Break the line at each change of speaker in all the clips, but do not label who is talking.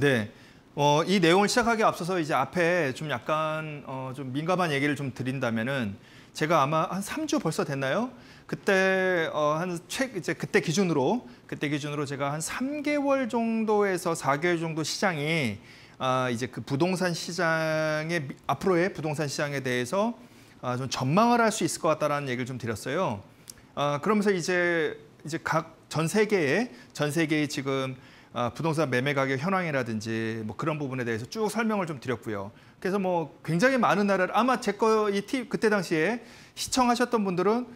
네. 어, 이 내용을 시작하기 앞서서 이제 앞에 좀 약간 어, 좀 민감한 얘기를 좀 드린다면은 제가 아마 한 3주 벌써 됐나요? 그때 어, 한최 이제 그때 기준으로 그때 기준으로 제가 한 3개월 정도에서 4개월 정도 시장이 아, 이제 그 부동산 시장의 앞으로의 부동산 시장에 대해서 아, 좀 전망을 할 수 있을 것 같다라는 얘기를 좀 드렸어요. 아, 그러면서 이제 이제 각 전 세계에 전 세계에 지금 아, 부동산 매매 가격 현황이라든지 뭐 그런 부분에 대해서 쭉 설명을 좀 드렸고요. 그래서 뭐 굉장히 많은 나라를 아마 제 거 이 팁 그때 당시에 시청하셨던 분들은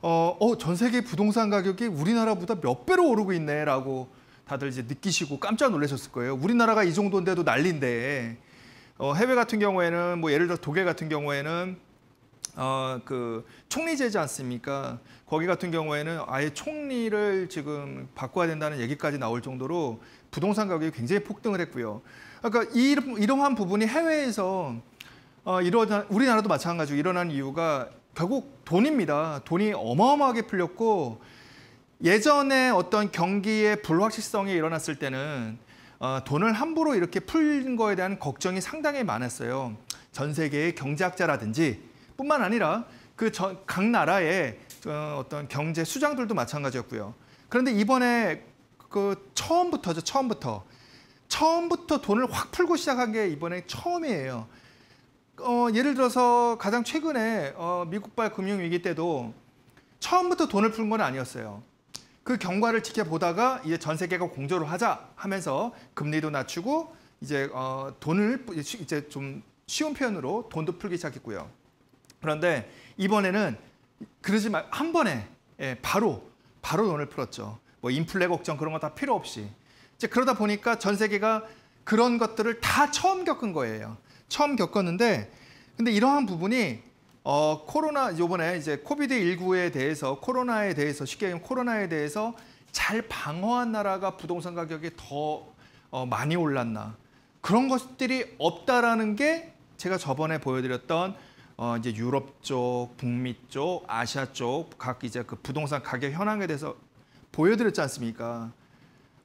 어, 어, 전 세계 부동산 가격이 우리나라보다 몇 배로 오르고 있네라고 다들 이제 느끼시고 깜짝 놀라셨을 거예요. 우리나라가 이 정도인데도 난리인데 어, 해외 같은 경우에는 뭐 예를 들어 독일 같은 경우에는 어, 그 총리제지 않습니까? 거기 같은 경우에는 아예 총리를 지금 바꿔야 된다는 얘기까지 나올 정도로 부동산 가격이 굉장히 폭등을 했고요. 그러니까 이, 이러한 부분이 해외에서 어, 이러한 우리나라도 마찬가지로 일어난 이유가 결국 돈입니다. 돈이 어마어마하게 풀렸고 예전에 어떤 경기의 불확실성이 일어났을 때는 어, 돈을 함부로 이렇게 풀린 거에 대한 걱정이 상당히 많았어요. 전 세계의 경제학자라든지 뿐만 아니라 그각 나라의 어, 어떤 경제 수장들도 마찬가지였고요. 그런데 이번에 그 처음부터죠, 처음부터. 처음부터 돈을 확 풀고 시작한 게 이번에 처음이에요. 어, 예를 들어서 가장 최근에 어, 미국발 금융위기 때도 처음부터 돈을 푼 건 아니었어요. 그 경과를 지켜보다가 이제 전 세계가 공조를 하자 하면서 금리도 낮추고 이제 어, 돈을 이제 좀 쉬운 표현으로 돈도 풀기 시작했고요. 그런데 이번에는 그러지 말, 한 번에 예, 바로 바로 돈을 풀었죠. 뭐 인플레 걱정 그런 거 다 필요 없이. 이제 그러다 보니까 전 세계가 그런 것들을 다 처음 겪은 거예요. 처음 겪었는데 근데 이러한 부분이 어, 코로나 요번에 이제 코비드 19에 대해서 코로나에 대해서 쉽게 얘기하면 코로나에 대해서 잘 방어한 나라가 부동산 가격이 더 어, 많이 올랐나 그런 것들이 없다라는 게 제가 저번에 보여드렸던 어, 이제 유럽 쪽, 북미 쪽, 아시아 쪽 각 이제 그 부동산 가격 현황에 대해서 보여드렸지 않습니까?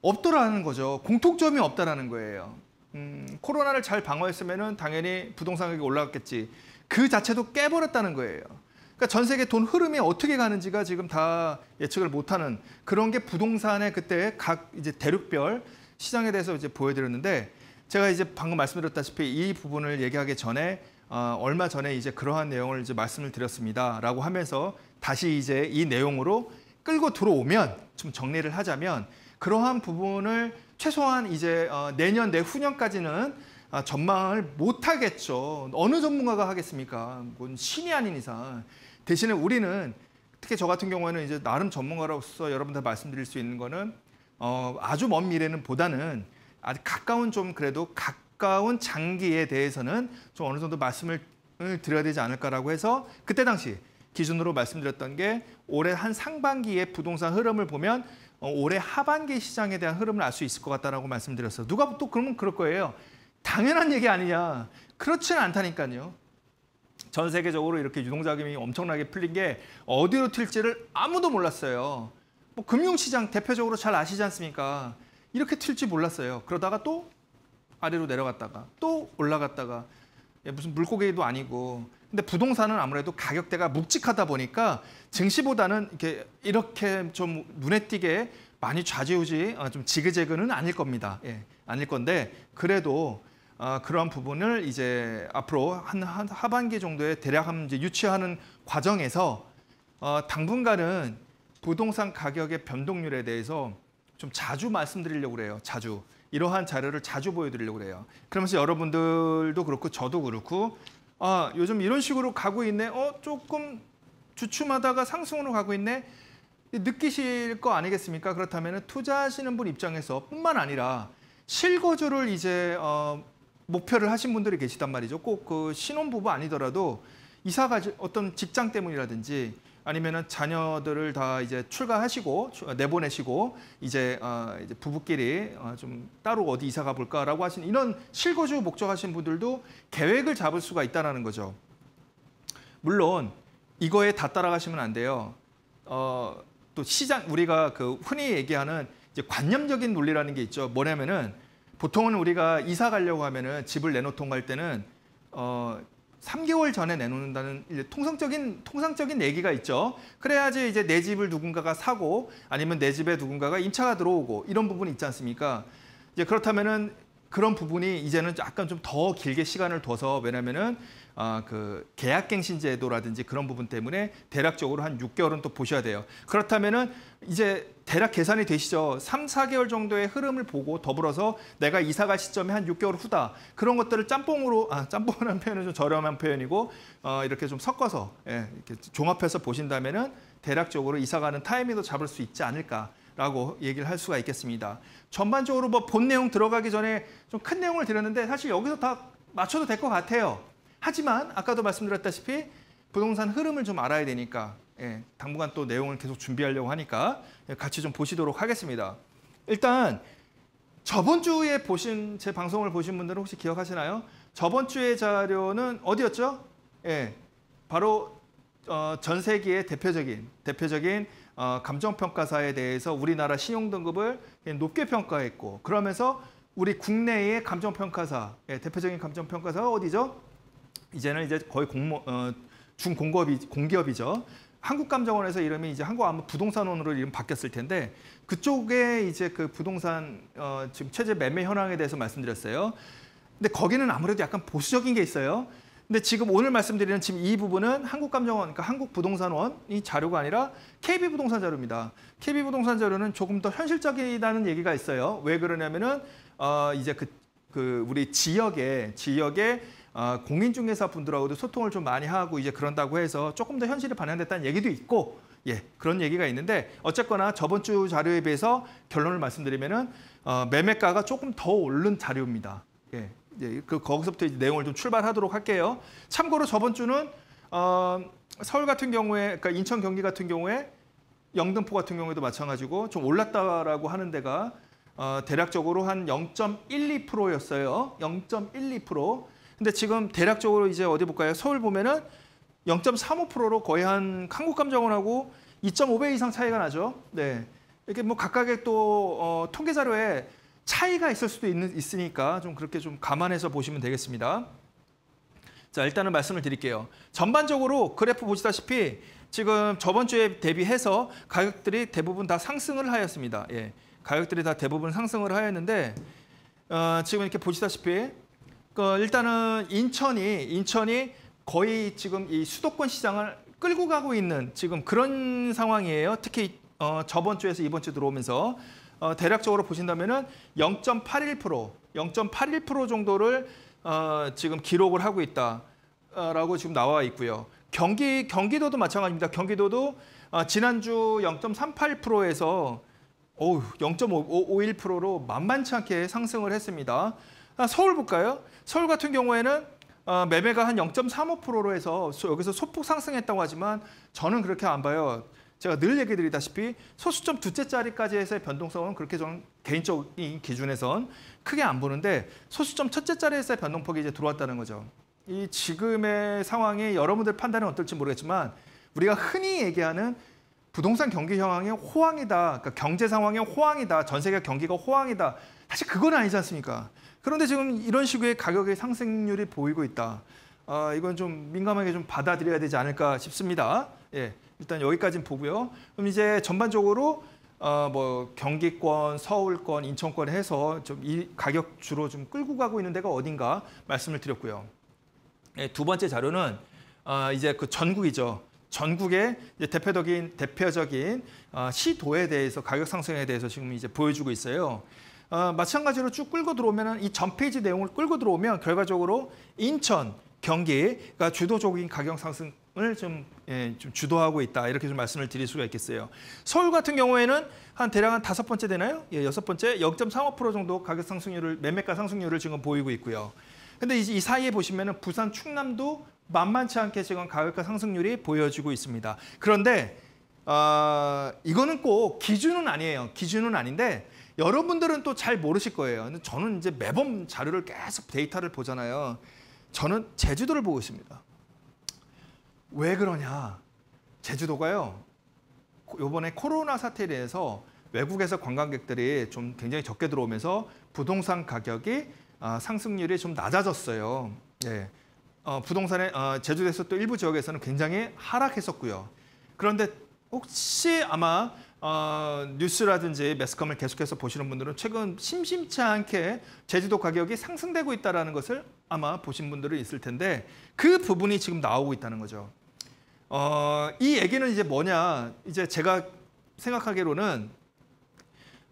없더라는 거죠. 공통점이 없다라는 거예요. 음, 코로나를 잘 방어했으면 당연히 부동산 가격이 올라갔겠지. 그 자체도 깨버렸다는 거예요. 그러니까 전 세계 돈 흐름이 어떻게 가는지가 지금 다 예측을 못하는 그런 게 부동산의 그때 각 이제 대륙별 시장에 대해서 이제 보여드렸는데 제가 이제 방금 말씀드렸다시피 이 부분을 얘기하기 전에 어, 얼마 전에 이제 그러한 내용을 이제 말씀을 드렸습니다라고 하면서 다시 이제 이 내용으로 끌고 들어오면 좀 정리를 하자면 그러한 부분을 최소한 이제 어, 내년 내후년까지는 아, 어, 전망을 못 하겠죠. 어느 전문가가 하겠습니까? 뭔 신이 아닌 이상 대신에 우리는 특히 저 같은 경우에는 이제 나름 전문가로서 여러분들 말씀드릴 수 있는 거는 어, 아주 먼 미래는 보다는 아주 가까운 좀 그래도 각 가까운 장기에 대해서는 좀 어느 정도 말씀을 드려야 되지 않을까라고 해서 그때 당시 기준으로 말씀드렸던 게 올해 한 상반기의 부동산 흐름을 보면 어, 올해 하반기 시장에 대한 흐름을 알 수 있을 것 같다라고 말씀드렸어요. 누가 또 그러면 그럴 거예요. 당연한 얘기 아니냐. 그렇지는 않다니까요. 전 세계적으로 이렇게 유동자금이 엄청나게 풀린 게 어디로 튈지를 아무도 몰랐어요. 뭐 금융시장 대표적으로 잘 아시지 않습니까? 이렇게 튈지 몰랐어요. 그러다가 또 아래로 내려갔다가 또 올라갔다가 예, 무슨 물고기도 아니고 근데 부동산은 아무래도 가격대가 묵직하다 보니까 증시보다는 이렇게 이렇게 좀 눈에 띄게 많이 좌지우지 어, 좀 지그재그는 아닐 겁니다. 예, 아닐 건데 그래도 아, 그러한 부분을 이제 앞으로 한, 한 하반기 정도에 대략 한 이제 유치하는 과정에서 어, 당분간은 부동산 가격의 변동률에 대해서 좀 자주 말씀드리려고 그래요. 자주. 이러한 자료를 자주 보여드리려고 그래요. 그러면서 여러분들도 그렇고 저도 그렇고 아 요즘 이런 식으로 가고 있네. 어 조금 주춤하다가 상승으로 가고 있네. 느끼실 거 아니겠습니까? 그렇다면 투자하시는 분 입장에서 뿐만 아니라 실거주를 이제 어, 목표를 하신 분들이 계시단 말이죠. 꼭 그 신혼부부 아니더라도 이사 가 어떤 직장 때문이라든지 아니면은 자녀들을 다 이제 출가하시고 아, 내보내시고 이제, 어, 이제 부부끼리 어, 좀 따로 어디 이사 가볼까라고 하신 이런 실거주 목적하신 분들도 계획을 잡을 수가 있다라는 거죠. 물론 이거에 다 따라가시면 안 돼요. 어, 또 시장 우리가 그 흔히 얘기하는 이제 관념적인 논리라는 게 있죠. 뭐냐면은 보통은 우리가 이사 가려고 하면은 집을 내놓통 갈 때는 어, 3개월 전에 내놓는다는 통상적인 통상적인 얘기가 있죠. 그래야지 이제 내 집을 누군가가 사고 아니면 내 집에 누군가가 임차가 들어오고 이런 부분이 있지 않습니까? 이제 그렇다면은 그런 부분이 이제는 약간 좀 더 길게 시간을 둬서 왜냐면은 아, 그 계약갱신 제도라든지 그런 부분 때문에 대략적으로 한 6개월은 또 보셔야 돼요. 그렇다면은 이제 대략 계산이 되시죠. 3, 4개월 정도의 흐름을 보고 더불어서 내가 이사 갈 시점에 한 6개월 후다. 그런 것들을 짬뽕으로 아, 짬뽕이라는 표현은 좀 저렴한 표현이고 어, 이렇게 좀 섞어서 예, 이렇게 종합해서 보신다면은 대략적으로 이사 가는 타이밍도 잡을 수 있지 않을까. 라고 얘기를 할 수가 있겠습니다. 전반적으로 뭐 본 내용 들어가기 전에 좀 큰 내용을 드렸는데 사실 여기서 다 맞춰도 될 것 같아요. 하지만 아까도 말씀드렸다시피 부동산 흐름을 좀 알아야 되니까 예, 당분간 또 내용을 계속 준비하려고 하니까 예, 같이 좀 보시도록 하겠습니다. 일단 저번 주에 보신 제 방송을 보신 분들은 혹시 기억하시나요? 저번 주의 자료는 어디였죠? 예, 바로 어, 전 세계의 대표적인 대표적인 어, 감정평가사에 대해서 우리나라 신용등급을 높게 평가했고 그러면서 우리 국내의 감정평가사, 예, 대표적인 감정평가사가 어디죠? 이제는 이제 거의 공모, 어, 중공기업이, 공기업이죠. 한국감정원에서 이름이 이제 한국 아마 부동산원으로 이름 바뀌었을 텐데 그쪽에 이제 그 부동산 어, 지금 체제 매매 현황에 대해서 말씀드렸어요. 근데 거기는 아무래도 약간 보수적인 게 있어요. 근데 지금 오늘 말씀드리는 지금 이 부분은 한국감정원, 그러니까 한국부동산원 이 자료가 아니라 KB부동산 자료입니다. KB부동산 자료는 조금 더 현실적이라는 얘기가 있어요. 왜 그러냐면은 어, 이제 그, 그 우리 지역에 지역에 어, 공인중개사 분들하고도 소통을 좀 많이 하고 이제 그런다고 해서 조금 더 현실이 반영됐다는 얘기도 있고 예, 그런 얘기가 있는데 어쨌거나 저번 주 자료에 비해서 결론을 말씀드리면은 어, 매매가가 조금 더 오른 자료입니다. 예, 예, 그 거기서부터 이제 내용을 좀 출발하도록 할게요. 참고로 저번 주는 어, 서울 같은 경우에, 그러니까 인천 경기 같은 경우에 영등포 같은 경우에도 마찬가지고 좀 올랐다라고 하는 데가 어, 대략적으로 한 0.12%였어요. 0.12%. 근데 지금 대략적으로 이제 어디 볼까요? 서울 보면은 0.35%로 거의 한 한국감정원하고 2.5배 이상 차이가 나죠. 네. 이렇게 뭐 각각의 또 어, 통계 자료에 차이가 있을 수도 있는, 있으니까 좀 그렇게 좀 감안해서 보시면 되겠습니다. 자, 일단은 말씀을 드릴게요. 전반적으로 그래프 보시다시피 지금 저번 주에 대비해서 가격들이 대부분 다 상승을 하였습니다. 예, 가격들이 다 대부분 상승을 하였는데 어, 지금 이렇게 보시다시피 그 일단은 인천이 인천이 거의 지금 이 수도권 시장을 끌고 가고 있는 지금 그런 상황이에요. 특히 어, 저번 주에서 이번 주 들어오면서 어, 대략적으로 보신다면은 0.81% 0.81% 정도를 어, 지금 기록을 하고 있다라고 지금 나와 있고요. 경기 경기도도 마찬가지입니다. 경기도도 어, 지난주 0.38%에서 0.51%로 만만치 않게 상승을 했습니다. 아, 서울 볼까요? 서울 같은 경우에는 어, 매매가 한 0.35%로 해서 여기서 소폭 상승했다고 하지만 저는 그렇게 안 봐요. 제가 늘 얘기 드리다시피 소수점 두째 자리까지 해서의 변동성은 그렇게 저는 개인적인 기준에선 크게 안 보는데 소수점 첫째 자리에서의 변동폭이 이제 들어왔다는 거죠. 이 지금의 상황이 여러분들 판단은 어떨지 모르겠지만 우리가 흔히 얘기하는 부동산 경기 상황이 호황이다. 그러니까 경제 상황이 호황이다. 전 세계 경기가 호황이다. 사실 그건 아니지 않습니까? 그런데 지금 이런 식의 가격의 상승률이 보이고 있다. 어, 이건 좀 민감하게 좀 받아들여야 되지 않을까 싶습니다. 예. 일단 여기까지는 보고요. 그럼 이제 전반적으로 어, 뭐 경기권, 서울권, 인천권 해서 좀 이 가격 주로 좀 끌고 가고 있는 데가 어딘가 말씀을 드렸고요. 네, 두 번째 자료는 어, 이제 그 전국이죠. 전국의 이제 대표적인 대표적인 어, 시도에 대해서 가격 상승에 대해서 지금 이제 보여주고 있어요. 어, 마찬가지로 쭉 끌고 들어오면 이 전 페이지 내용을 끌고 들어오면 결과적으로 인천, 경기가 주도적인 가격 상승 좀, 예, 좀 주도하고 있다 이렇게 좀 말씀을 드릴 수가 있겠어요. 서울 같은 경우에는 한 대략 한 다섯 번째 되나요? 예, 여섯 번째 0.35% 정도 가격 상승률을 매매가 상승률을 지금 보이고 있고요. 근데 이제 이 사이에 보시면은 부산 충남도 만만치 않게 지금 가격가 상승률이 보여지고 있습니다. 그런데 어, 이거는 꼭 기준은 아니에요. 기준은 아닌데 여러분들은 또 잘 모르실 거예요. 저는 이제 매번 자료를 계속 데이터를 보잖아요. 저는 제주도를 보고 있습니다. 왜 그러냐? 제주도가요. 요번에 코로나 사태에 대해서 외국에서 관광객들이 좀 굉장히 적게 들어오면서 부동산 가격이 아, 상승률이 좀 낮아졌어요. 예. 어, 부동산에 어, 제주도에서 또 일부 지역에서는 굉장히 하락했었고요. 그런데 혹시 아마 어, 뉴스라든지 매스컴을 계속해서 보시는 분들은 최근 심심치 않게 제주도 가격이 상승되고 있다는 것을 아마 보신 분들은 있을 텐데 그 부분이 지금 나오고 있다는 거죠. 어, 이 얘기는 이제 뭐냐? 이제 제가 생각하기로는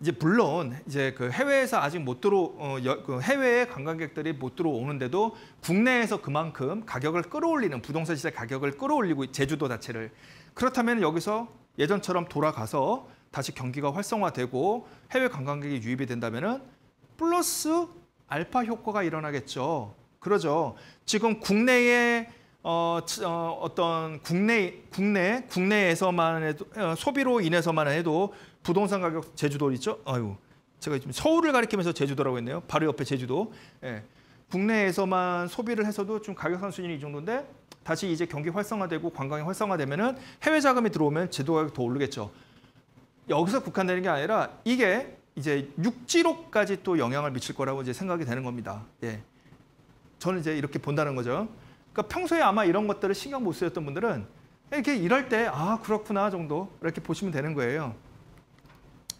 이제 물론 이제 그 해외에서 아직 못 들어 어, 그 해외의 관광객들이 못 들어오는데도 국내에서 그만큼 가격을 끌어올리는 부동산 시세 가격을 끌어올리고 제주도 자체를 그렇다면 여기서 예전처럼 돌아가서 다시 경기가 활성화되고 해외 관광객이 유입이 된다면은 플러스 알파 효과가 일어나겠죠. 그러죠. 지금 국내에 어, 어, 떤 국내 국내 국내에서만 해도 어, 소비로 인해서만 해도 부동산 가격 제주도 있죠? 아유 제가 지금 서울을 가리키면서 제주도라고 했네요. 바로 옆에 제주도. 예. 국내에서만 소비를 해서도 좀 가격 상수준이 이 정도인데 다시 이제 경기 활성화되고 관광이 활성화되면은 해외 자금이 들어오면 제도 가격 더 오르겠죠. 여기서 국한되는 게 아니라 이게 이제 육지로까지 또 영향을 미칠 거라고 이제 생각이 되는 겁니다. 예. 저는 이제 이렇게 본다는 거죠. 그러니까 평소에 아마 이런 것들을 신경 못 쓰였던 분들은 이렇게 이럴 때 아 그렇구나 정도 이렇게 보시면 되는 거예요.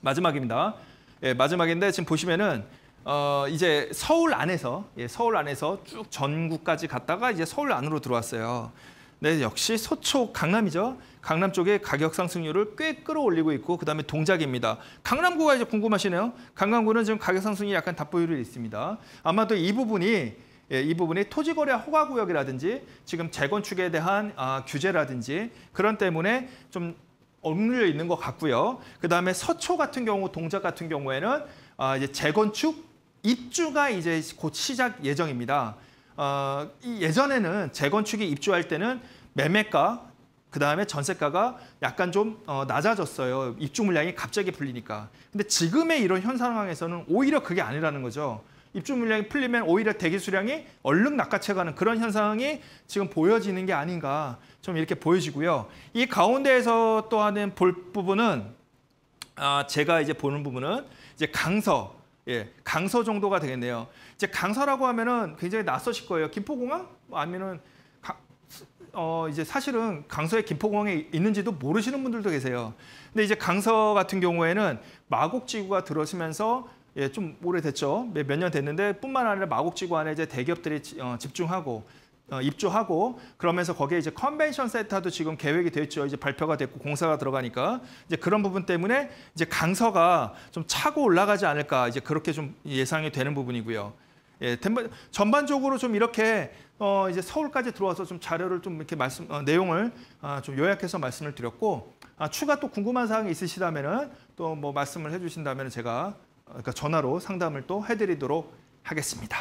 마지막입니다. 예, 마지막인데 지금 보시면은 어, 이제 서울 안에서 예, 서울 안에서 쭉 전국까지 갔다가 이제 서울 안으로 들어왔어요. 네, 역시 서초 강남이죠. 강남 쪽에 가격 상승률을 꽤 끌어올리고 있고 그다음에 동작입니다. 강남구가 이제 궁금하시네요. 강남구는 지금 가격 상승이 약간 답보율이 있습니다. 아마도 이 부분이 예, 이 부분이 토지거래 허가구역이라든지 지금 재건축에 대한 아, 규제라든지 그런 때문에 좀 억눌려 있는 것 같고요. 그다음에 서초 같은 경우, 동작 같은 경우에는 아, 이제 재건축 입주가 이제 곧 시작 예정입니다. 어, 예전에는 재건축이 입주할 때는 매매가 그다음에 전세가가 약간 좀 어, 낮아졌어요. 입주 물량이 갑자기 풀리니까 근데 지금의 이런 현 상황에서는 오히려 그게 아니라는 거죠. 입주 물량이 풀리면 오히려 대기 수량이 얼른 낚아채가는 그런 현상이 지금 보여지는 게 아닌가 좀 이렇게 보여지고요. 이 가운데에서 또 하는 볼 부분은 아 제가 이제 보는 부분은 이제 강서 예, 강서 정도가 되겠네요. 이제 강서라고 하면은 굉장히 낯서실 거예요. 김포공항 아니면은 가, 어 이제 사실은 강서에 김포공항에 있는지도 모르시는 분들도 계세요. 근데 이제 강서 같은 경우에는 마곡지구가 들어서면서 예, 좀 오래됐죠. 몇 년 됐는데 뿐만 아니라 마곡지구 안에 이제 대기업들이 어, 집중하고 어, 입주하고 그러면서 거기에 이제 컨벤션 센터도 지금 계획이 됐죠. 이제 발표가 됐고 공사가 들어가니까 이제 그런 부분 때문에 이제 강서가 좀 차고 올라가지 않을까 이제 그렇게 좀 예상이 되는 부분이고요. 예, 전반적으로 좀 이렇게 어, 이제 서울까지 들어와서 좀 자료를 좀 이렇게 말씀 어, 내용을 아, 좀 요약해서 말씀을 드렸고 아, 추가 또 궁금한 사항이 있으시다면은 또 뭐 말씀을 해주신다면 제가 그러니까 전화로 상담을 또 해드리도록 하겠습니다.